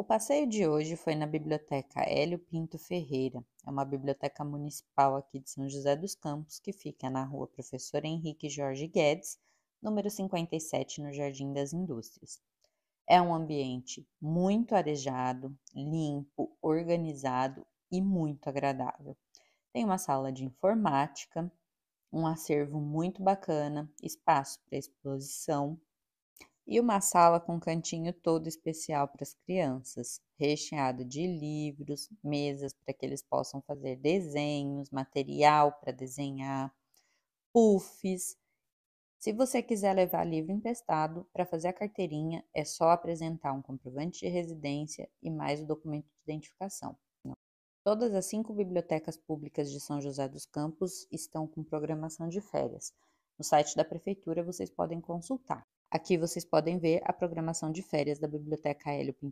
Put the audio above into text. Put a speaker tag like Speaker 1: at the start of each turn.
Speaker 1: O passeio de hoje foi na Biblioteca Hélio Pinto Ferreira. É uma biblioteca municipal aqui de São José dos Campos, que fica na rua Professor Henrique Jorge Guedes, número 57, no Jardim das Indústrias. É um ambiente muito arejado, limpo, organizado e muito agradável. Tem uma sala de informática, um acervo muito bacana, espaço para exposição, e uma sala com um cantinho todo especial para as crianças, recheado de livros, mesas para que eles possam fazer desenhos, material para desenhar, puffs. Se você quiser levar livro emprestado para fazer a carteirinha, é só apresentar um comprovante de residência e mais o documento de identificação. Todas as cinco bibliotecas públicas de São José dos Campos estão com programação de férias. No site da prefeitura vocês podem consultar. Aqui vocês podem ver a programação de férias da Biblioteca Hélio Pinto.